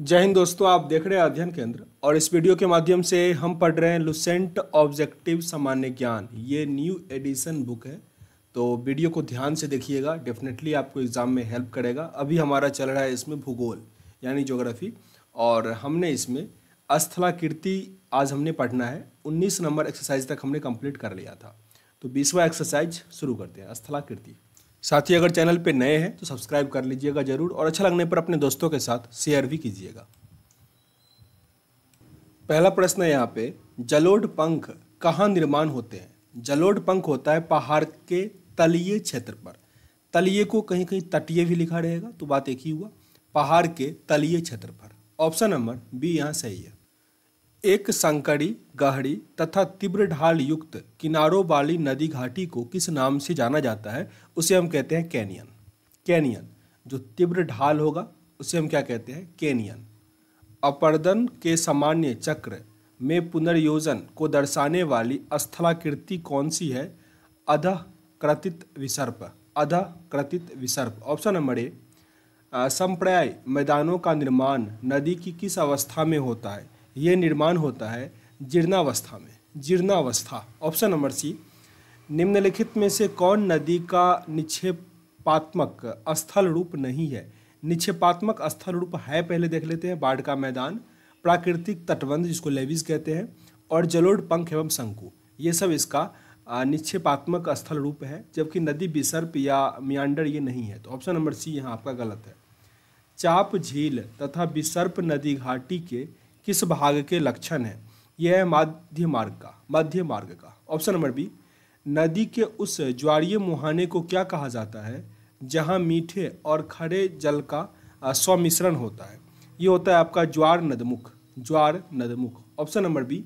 जय हिंद दोस्तों आप देख रहे हैं अध्ययन केंद्र और इस वीडियो के माध्यम से हम पढ़ रहे हैं लुसेंट ऑब्जेक्टिव सामान्य ज्ञान ये न्यू एडिशन बुक है तो वीडियो को ध्यान से देखिएगा डेफिनेटली आपको एग्ज़ाम में हेल्प करेगा अभी हमारा चल रहा है इसमें भूगोल यानी जोग्राफी और हमने इसमें अस्थलाकृति आज हमने पढ़ना है उन्नीस नंबर एक्सरसाइज तक हमने कंप्लीट कर लिया था तो बीसवा एक्सरसाइज शुरू करते हैं अस्थलाकृति साथ ही अगर चैनल पे नए हैं तो सब्सक्राइब कर लीजिएगा ज़रूर और अच्छा लगने पर अपने दोस्तों के साथ शेयर भी कीजिएगा पहला प्रश्न है यहाँ पे जलोड पंख कहाँ निर्माण होते हैं जलोड पंख होता है पहाड़ के तलीय क्षेत्र पर तलीय को कहीं कहीं तटीय भी लिखा रहेगा तो बात एक ही हुआ पहाड़ के तलीय क्षेत्र पर ऑप्शन नंबर बी यहाँ सही है एक संकड़ी गहरी तथा तीव्र ढाल युक्त किनारों वाली नदी घाटी को किस नाम से जाना जाता है उसे हम कहते हैं कैनियन कैनियन जो तीव्र ढाल होगा उसे हम क्या कहते हैं कैनियन अपर्दन के सामान्य चक्र में पुनर्योजन को दर्शाने वाली स्थलाकृति कौन सी है अधकृतित विसर्प अधकृतित विसर्प ऑप्शन नंबर ए संप्रदाय मैदानों का निर्माण नदी की किस अवस्था में होता है ये निर्माण होता है जीर्णावस्था में जीर्णावस्था ऑप्शन नंबर सी निम्नलिखित में से कौन नदी का निक्षेपात्मक स्थल रूप नहीं है निक्षेपात्मक स्थल रूप है पहले देख लेते हैं बाढ़ का मैदान प्राकृतिक तटबंध जिसको लेविस कहते हैं और जलोड पंख एवं शंकु ये सब इसका निक्षेपात्मक स्थल रूप है जबकि नदी बिसर्प या मियांडर ये नहीं है तो ऑप्शन नंबर सी यहाँ आपका गलत है चाप झील तथा बिसर्प नदी घाटी के किस भाग के लक्षण हैं यह है मध्य मार्ग का मध्य मार्ग का ऑप्शन नंबर बी नदी के उस ज्वारीय मुहाने को क्या कहा जाता है जहाँ मीठे और खड़े जल का स्वमिश्रण होता है ये होता है आपका ज्वार नदमुख ज्वार नदमुख ऑप्शन नंबर बी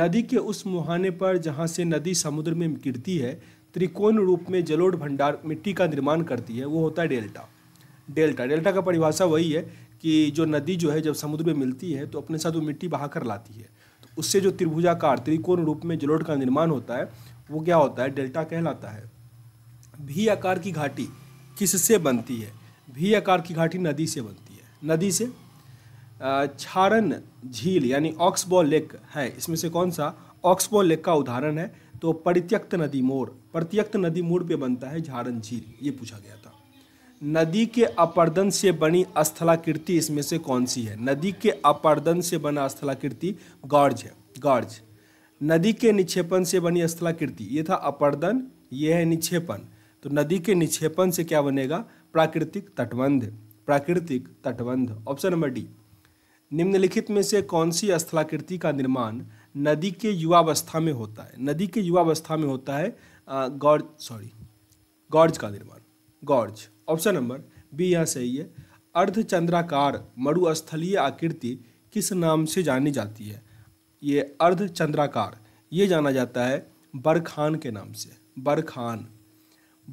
नदी के उस मुहाने पर जहाँ से नदी समुद्र में गिरती है त्रिकोण रूप में जलोढ़ भंडार मिट्टी का निर्माण करती है वो होता है डेल्टा डेल्टा डेल्टा का परिभाषा वही है कि जो नदी जो है जब समुद्र में मिलती है तो अपने साथ वो मिट्टी बहा कर लाती है तो उससे जो त्रिभुजाकार त्रिकोण रूप में जलोट का निर्माण होता है वो क्या होता है डेल्टा कहलाता है भी आकार की घाटी किससे बनती है भी आकार की घाटी नदी से बनती है नदी से छारन झील यानी ऑक्सबो लेक है इसमें से कौन सा ऑक्सबो लेक का उदाहरण है तो परित्यक्त नदी मोड़ परित्यक्त नदी मोड़ पे बनता है झारन झील ये पूछा गया था नदी के अपर्दन से बनी स्थलाकृति इसमें से कौन सी है नदी के अपर्दन से बना स्थलाकृति गॉर्ज है गॉर्ज नदी के निक्षेपण से बनी स्थलाकृति ये था अपर्दन ये है निक्षेपण तो नदी के निक्षेपण से क्या बनेगा प्राकृतिक तटबंध प्राकृतिक तटबंध ऑप्शन नंबर डी निम्नलिखित में से कौन सी स्थलाकृति का निर्माण नदी के युवावस्था में होता है नदी के युवावस्था में होता है गौर सॉरी गौर्ज का निर्माण गॉर्ज ऑप्शन नंबर बी यहाँ सही है अर्धचंद्राकार मरुस्थलीय आकृति किस नाम से जानी जाती है ये अर्धचंद्राकार ये जाना जाता है बरखान के नाम से बरखान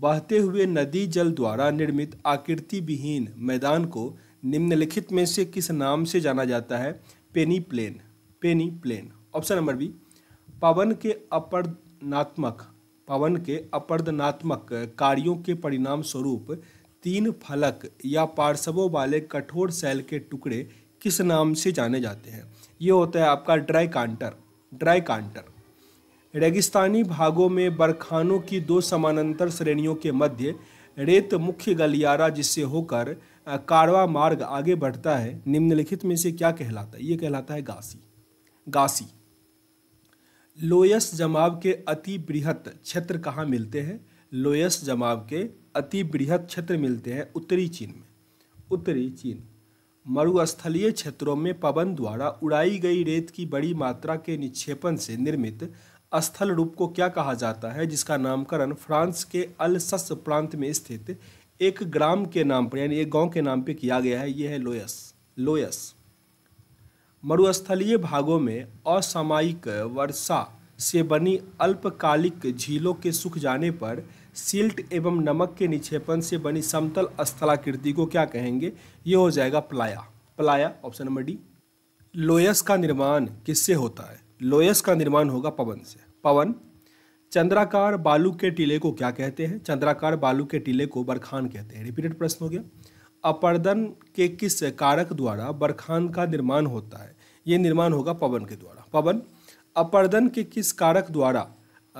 बहते हुए नदी जल द्वारा निर्मित आकृति विहीन मैदान को निम्नलिखित में से किस नाम से जाना जाता है peneplain peneplain option number B पवन के अपरनात्मक पवन के अपर्दनात्मक कार्यों के परिणाम स्वरूप तीन फलक या पार्श्वों वाले कठोर सेल के टुकड़े किस नाम से जाने जाते हैं ये होता है आपका ड्राई कांटर ड्राई कांटर रेगिस्तानी भागों में बरखानों की दो समानांतर श्रेणियों के मध्य रेत मुख्य गलियारा जिससे होकर कारवा मार्ग आगे बढ़ता है निम्नलिखित में से क्या कहलाता है ये कहलाता है गासी गासी लोयस जमाव के अति बृहत क्षेत्र कहाँ मिलते हैं लोयस जमाव के अति बृहत क्षेत्र मिलते हैं उत्तरी चीन में उत्तरी चीन मरुस्थलीय क्षेत्रों में पवन द्वारा उड़ाई गई रेत की बड़ी मात्रा के निक्षेपण से निर्मित स्थल रूप को क्या कहा जाता है जिसका नामकरण फ्रांस के अलसस प्रांत में स्थित एक ग्राम के नाम पर यानी एक गांव के नाम पर किया गया है यह है लोयस लोयस मरुस्थलीय भागों में असामयिक वर्षा से बनी अल्पकालिक झीलों के सूख जाने पर सिल्ट एवं नमक के निक्षेपण से बनी समतल स्थलाकृति को क्या कहेंगे ये हो जाएगा playa playa option number D loess का निर्माण किससे होता है लोयस का निर्माण होगा पवन से पवन चंद्राकार बालू के टीले को क्या कहते हैं चंद्राकार बालू के टीले को बरखान कहते हैं रिपीटेड प्रश्न हो गया अपर्दन के किस कारक द्वारा बरखान का निर्माण होता है ये निर्माण होगा पवन के द्वारा पवन अपर्दन के किस कारक द्वारा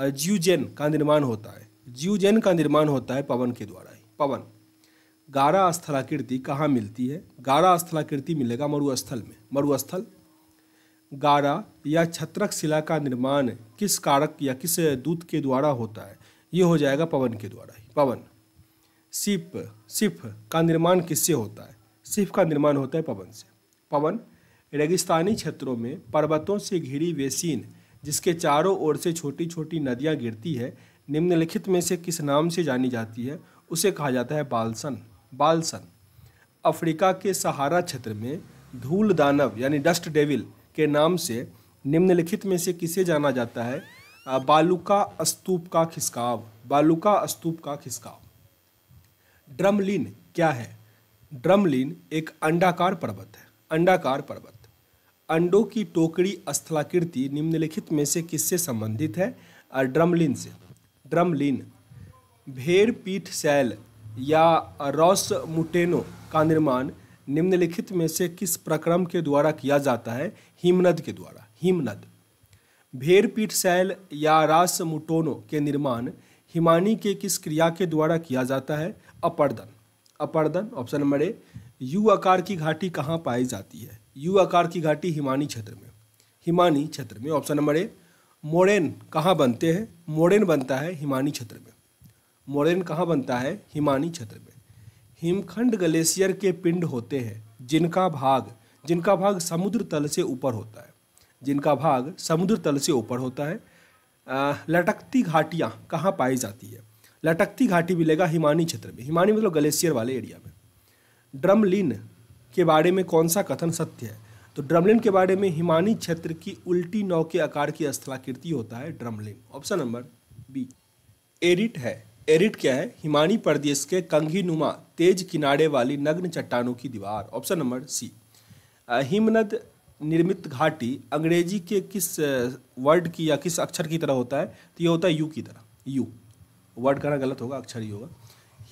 जीवजैन का निर्माण होता है जीवजैन का निर्माण होता है पवन के द्वारा ही पवन गारा स्थलाकृति कहाँ मिलती है गारा स्थलाकृति मिलेगा मरुस्थल में मरुस्थल गारा या छत्रक शिला का निर्माण किस कारक या किस दूत के द्वारा होता है ये हो जाएगा पवन के द्वारा ही पवन सिप सिफ का निर्माण किससे होता है सिफ का निर्माण होता है पवन से पवन रेगिस्तानी क्षेत्रों में पर्वतों से घिरी वेसीन जिसके चारों ओर से छोटी छोटी नदियाँ गिरती है निम्नलिखित में से किस नाम से जानी जाती है उसे कहा जाता है बालसन बालसन अफ्रीका के सहारा क्षेत्र में धूल दानव यानी डस्ट डेविल के नाम से निम्नलिखित में से किसे जाना जाता है बालुका स्तूप का खिसकाव बालुका स्तूप का खिसकाव ड्रमलिन क्या है ड्रमलिन एक अंडाकार पर्वत है अंडाकार पर्वत अंडों की टोकरी स्थलाकृति निम्नलिखित में से किससे संबंधित है और ड्रमलिन से ड्रमलिन भेड़ पीठ सैल या रॉस मुटेनो का निर्माण निम्नलिखित में से किस प्रक्रम के द्वारा किया जाता है हिमनद के द्वारा हिमनद भेड़ पीठ सैल या रास मुटोनो के निर्माण हिमानी के किस क्रिया के द्वारा किया जाता है अपर्दन अपर्दन ऑप्शन नंबर ए यू आकार की घाटी कहाँ पाई जाती है यू आकार की घाटी हिमानी क्षेत्र में हिमानी क्षेत्र में ऑप्शन नंबर ए मोरेन कहाँ बनते हैं मोरेन बनता है हिमानी क्षेत्र में मोरेन कहाँ बनता है हिमानी क्षेत्र में हिमखंड ग्लेशियर के पिंड होते हैं जिनका भाग जिनका भाग समुद्र तल से ऊपर होता है जिनका भाग समुद्र तल से ऊपर होता है लटकती घाटियाँ कहाँ पाई जाती है लटकती घाटी मिलेगा हिमानी क्षेत्र में हिमानी मतलब ग्लेशियर वाले एरिया में ड्रमलिन के बारे में कौन सा कथन सत्य है तो ड्रमलिन के बारे में हिमानी क्षेत्र की उल्टी नौ के आकार की स्थलाकृति होता है drumlin option number B arete है एरिट क्या है हिमानी प्रदेश के कंघी नुमा तेज किनारे वाली नग्न चट्टानों की दीवार ऑप्शन नंबर सी हिमनद निर्मित घाटी अंग्रेजी के किस वर्ड की या किस अक्षर की तरह होता है तो ये होता है यू की तरह यू वर्ड कहना गलत होगा अक्षर ही होगा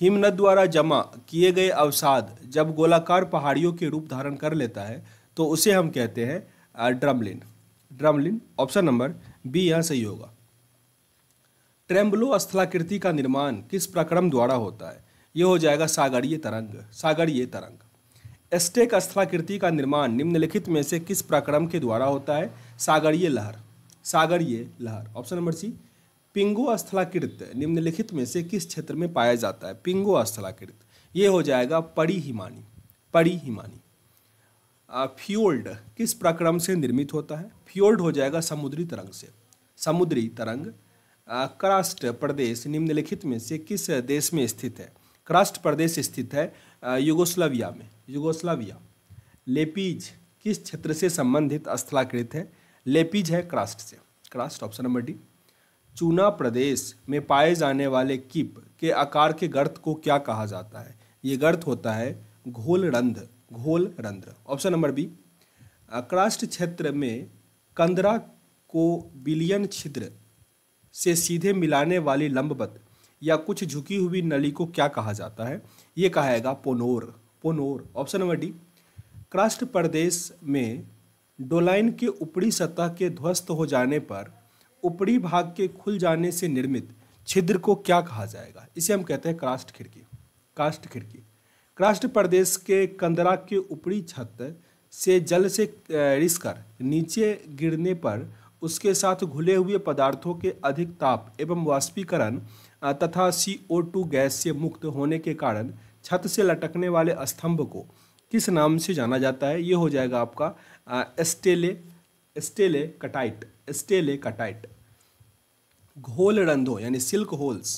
हिमनद द्वारा जमा किए गए अवसाद जब गोलाकार पहाड़ियों के रूप धारण कर लेता है तो उसे हम कहते हैं drumlin drumlin option number B यहाँ सही होगा ट्रेम्बलो स्थलाकृति का निर्माण किस प्रक्रम द्वारा होता है ये हो जाएगा सागरीय तरंग सागरीय तरंग एस्टेक अस्थलाकृति का निर्माण निम्नलिखित में से किस प्रक्रम के द्वारा होता है सागरीय लहर सागरीय लहर ऑप्शन नंबर सी पिंगो स्थलाकृत निम्नलिखित में से किस क्षेत्र में पाया जाता है पिंगो स्थलाकृत ये हो जाएगा पड़ी हिमानी पड़ी हिमानी फ्योल्ड किस प्रक्रम से निर्मित होता है फ्योल्ड हो जाएगा समुद्री तरंग से समुद्री तरंग करास्ट प्रदेश निम्नलिखित में से किस देश में स्थित है क्रस्ट प्रदेश स्थित है युगोस्लाविया में युगोस्लाविया लेपीज किस क्षेत्र से संबंधित स्थलाकृत है लेपीज है क्रास्ट से क्रास्ट ऑप्शन नंबर डी चूना प्रदेश में पाए जाने वाले किप के आकार के गर्त को क्या कहा जाता है ये गर्त होता है घोल रंध्र घोल रंध्र ऑप्शन नंबर बी क्रास्ट क्षेत्र में कंदरा को बिलियन छिद्र से सीधे मिलाने वाली लंबवत या कुछ झुकी हुई नली को क्या कहा जाता है ये कहा जाएगा ponor ponor option number D karst प्रदेश में डोलाइन के ऊपरी सतह के ध्वस्त हो जाने पर ऊपरी भाग के खुल जाने से निर्मित छिद्र को क्या कहा जाएगा इसे हम कहते हैं क्रास्ट खिड़की कास्ट खिड़की क्रास्ट प्रदेश के कंदरा के ऊपरी छत से जल से रिसकर नीचे गिरने पर उसके साथ घुले हुए पदार्थों के अधिक ताप एवं वाष्पीकरण तथा सी ओ टू गैस से मुक्त होने के कारण छत से लटकने वाले स्तंभ को किस नाम से जाना जाता है ये हो जाएगा आपका एस्टेले एस्टेले कटाइट स्टेले कटाइट घोल रंधो यानी सिल्क होल्स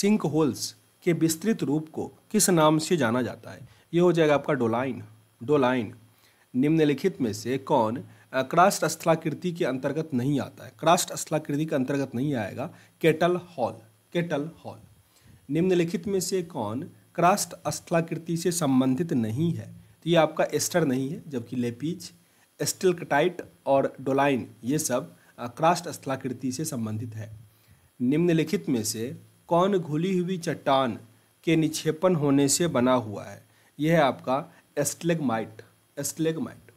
सिंक होल्स के विस्तृत रूप को किस नाम से जाना जाता है ये हो जाएगा आपका डोलाइन डोलाइन निम्नलिखित में से कौन क्रास्ट स्थलाकृति के अंतर्गत नहीं आता है क्रास्ट स्थलाकृति के अंतर्गत नहीं आएगा केटल हॉल केटल हॉल निम्नलिखित में से कौन क्रास्ट स्थलाकृति से संबंधित नहीं है तो ये आपका एस्टर नहीं है जबकि लेपीज एस्टिलकटाइट और डोलाइन ये सब क्रास्ट स्थलाकृति से संबंधित है निम्नलिखित में से कौन घुली हुई चट्टान के निक्षेपण होने से बना हुआ है यह है आपका एस्टलेगमाइट एस्टलेगमाइट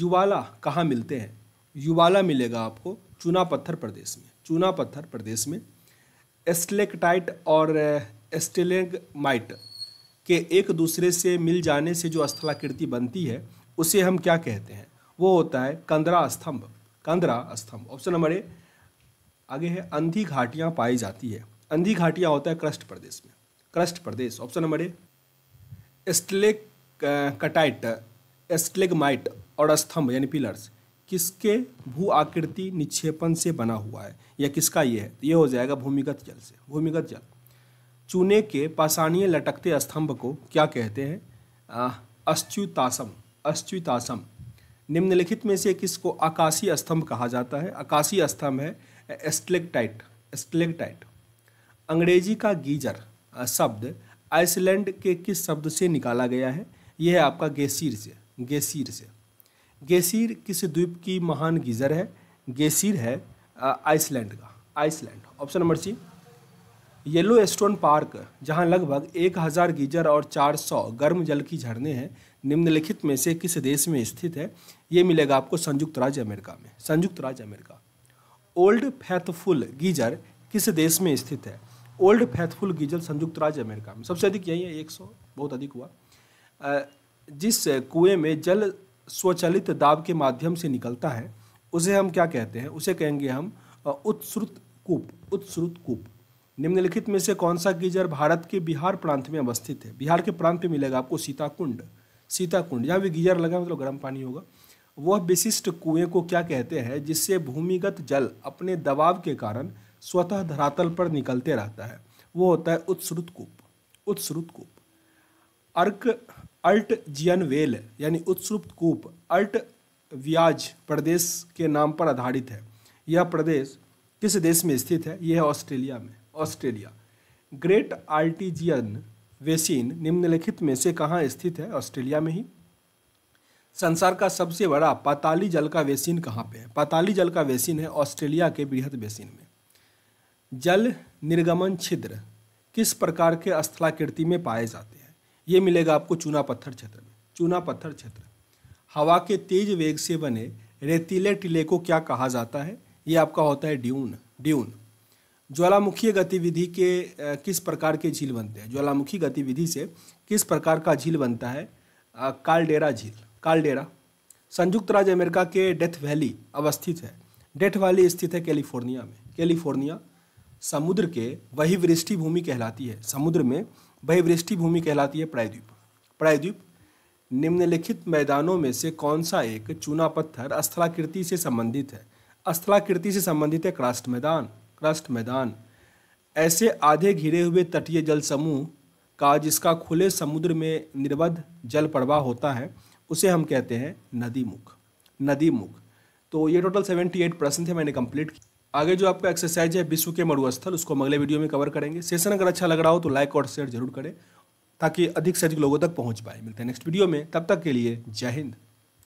युवाला कहाँ मिलते हैं युवाला मिलेगा आपको चूना पत्थर प्रदेश में चूना पत्थर प्रदेश में एस्टेलेक्टाइट और एस्टेलेगमाइट के एक दूसरे से मिल जाने से जो स्थलाकृति बनती है उसे हम क्या कहते हैं वो होता है कंदरा स्तंभ कंदरा स्तंभ ऑप्शन नंबर ए आगे है अंधी घाटियाँ पाई जाती है अंधी घाटियाँ होता है क्रस्ट प्रदेश में क्रस्ट प्रदेश option number A stalactite stalagmite और स्तंभ यानी पिलर्स किसके भू आकृति निक्षेपण से बना हुआ है या किसका ये है तो ये हो जाएगा भूमिगत जल से भूमिगत जल चूने के पाषाणीय लटकते स्तंभ को क्या कहते हैं अस्च्युतासम अस्च्युतासम निम्नलिखित में से किसको आकाशीय स्तंभ कहा जाता है आकाशीय स्तंभ है एस्टलेक्टाइट एस्टलेक्टाइट अंग्रेजी का गीजर शब्द आइसलैंड के किस शब्द से निकाला गया है यह है आपका गेसीर से गेसीर से गेसीर किस द्वीप की महान गीज़र है गेसीर है आइसलैंड का Iceland option number C Yellowstone Park जहां लगभग एक हज़ार गीजर और 400 गर्म जल की झरने हैं निम्नलिखित में से किस देश में स्थित है ये मिलेगा आपको संयुक्त राज्य अमेरिका में संयुक्त राज्य अमेरिका ओल्ड फैथफुल गीजर किस देश में स्थित है ओल्ड फैथफुल गीजर संयुक्त राज्य अमेरिका में सबसे अधिक यही है एक सौ बहुत अधिक हुआ जिस कुएं में जल स्वचालित दाब के माध्यम से निकलता है उसे हम क्या कहते हैं उसे कहेंगे हम उत्सुत कूप उत्सुत कूप निम्नलिखित में से कौन सा गीजर भारत के बिहार प्रांत में अवस्थित है बिहार के प्रांत में मिलेगा आपको सीताकुंड सीताकुंड जहाँ भी गीजर लगा मतलब गर्म पानी होगा वह विशिष्ट कुएं को क्या कहते हैं जिससे भूमिगत जल अपने दबाव के कारण स्वतः धरातल पर निकलते रहता है वो होता है उत्सुत कूप उत्सुत कूप अर्क अल्ट जियन वेल यानी उत्सुप्त कूप अल्ट व्याज प्रदेश के नाम पर आधारित है यह प्रदेश किस देश में स्थित है यह है ऑस्ट्रेलिया में ऑस्ट्रेलिया ग्रेट आल्टीजियन वेसिन निम्नलिखित में से कहाँ स्थित है ऑस्ट्रेलिया में ही संसार का सबसे बड़ा पाताली जल का वेसिन कहाँ पे है पाताली जल का वेसिन है ऑस्ट्रेलिया के बृहद वेसिन में जल निर्गमन छिद्र किस प्रकार के स्थलाकृति में पाए जाते हैं ये मिलेगा आपको चूना पत्थर क्षेत्र में चूना पत्थर क्षेत्र हवा के तेज वेग से बने रेतीले टीले को क्या कहा जाता है ये आपका होता है ड्यून ड्यून ज्वालामुखीय गतिविधि के किस प्रकार के झील बनते हैं ज्वालामुखी गतिविधि से किस प्रकार का झील बनता है कालडेरा झील कालडेरा संयुक्त राज्य अमेरिका के डेथ वैली अवस्थित है डेथ वैली स्थित है कैलिफोर्निया में कैलिफोर्निया समुद्र के वही वृष्टि भूमि कहलाती है समुद्र में बहिवृष्टि भूमि कहलाती है प्रायद्वीप प्रायद्वीप निम्नलिखित मैदानों में से कौन सा एक चूना पत्थर स्थलाकृति से संबंधित है स्थलाकृति से संबंधित है क्रास्ट मैदान क्रास्ट मैदान ऐसे आधे घिरे हुए तटीय जल समूह का जिसका खुले समुद्र में निर्बध जल प्रवाह होता है उसे हम कहते हैं नदी मुख नदी मुख तो ये टोटल सेवेंटी एट प्रश्न थे मैंने कंप्लीट किया आगे जो आपका एक्सरसाइज है विश्व के मरुस्थल उसको हम अगले वीडियो में कवर करेंगे सेशन अगर अच्छा लग रहा हो तो लाइक और शेयर जरूर करें ताकि अधिक से अधिक लोगों तक पहुंच पाए मिलते हैं नेक्स्ट वीडियो में तब तक के लिए जय हिंद